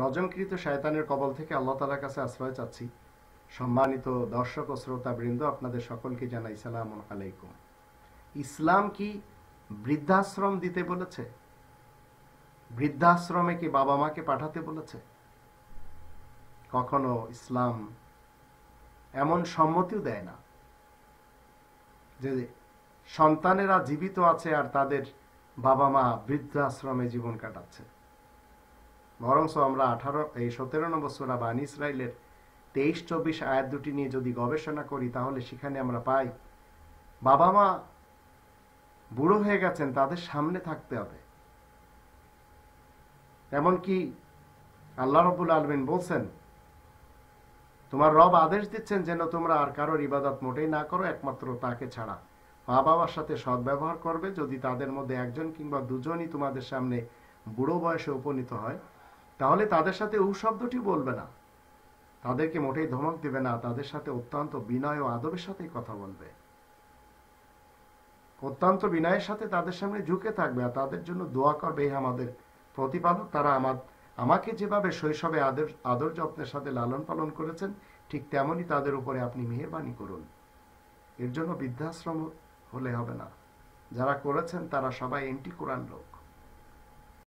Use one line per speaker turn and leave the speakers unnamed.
রজমকৃত শায়তানের কবল থেকে আল্লাহ তালার কাছে আশ্রয় চাচ্ছি সম্মানিত দর্শক ও শ্রোতা বৃন্দ আপনাদের সকলকে জানাই সালাম আলাইকুম ইসলাম কি বৃদ্ধাশ্রম দিতে বলেছে বৃদ্ধাশ্রমে কি বাবা মাকে পাঠাতে বলেছে
কখনো ইসলাম
এমন সম্মতিও দেয় না যে সন্তানেরা জীবিত আছে আর তাদের বাবা মা বৃদ্ধাশ্রমে জীবন কাটাচ্ছে বরং আমরা আঠারো এই সতেরো নম্বর সুরা বা ইসরায়েলের তেইশ চব্বিশ আয়াত দুটি নিয়ে যদি গবেষণা করি তাহলে সেখানে আমরা পাই বাবা মা বুড়ো হয়ে গেছেন তাদের সামনে থাকতে হবে এমনকি আল্লাহ রবুল আলমিন বলছেন তোমার রব আদেশ দিচ্ছেন যেন তোমরা আর কারোর ইবাদত মোটেই না করো একমাত্র তাকে ছাড়া মা বাবার সাথে সদ্ব্যবহার করবে যদি তাদের মধ্যে একজন কিংবা দুজনই তোমাদের সামনে বুড়ো বয়সে উপনীত হয় তাহলে তাদের সাথে উ শব্দটি বলবে না তাদেরকে মোটেই ধমক দেবে না তাদের সাথে অত্যন্ত বিনয় ও আদবের সাথেই কথা বলবে অত্যন্ত বিনয়ের সাথে তাদের সামনে ঝুঁকে থাকবে আর তাদের জন্য দোয়া করবে আমাদের প্রতিপাদক তারা আমার আমাকে যেভাবে শৈশবে আদর আদর যত্নের সাথে লালন পালন করেছেন ঠিক তেমনই তাদের উপরে আপনি মেহরবানি করুন এর জন্য বৃদ্ধাশ্রম হলে হবে না যারা করেছেন তারা সবাই এন্টি কোরআন লোক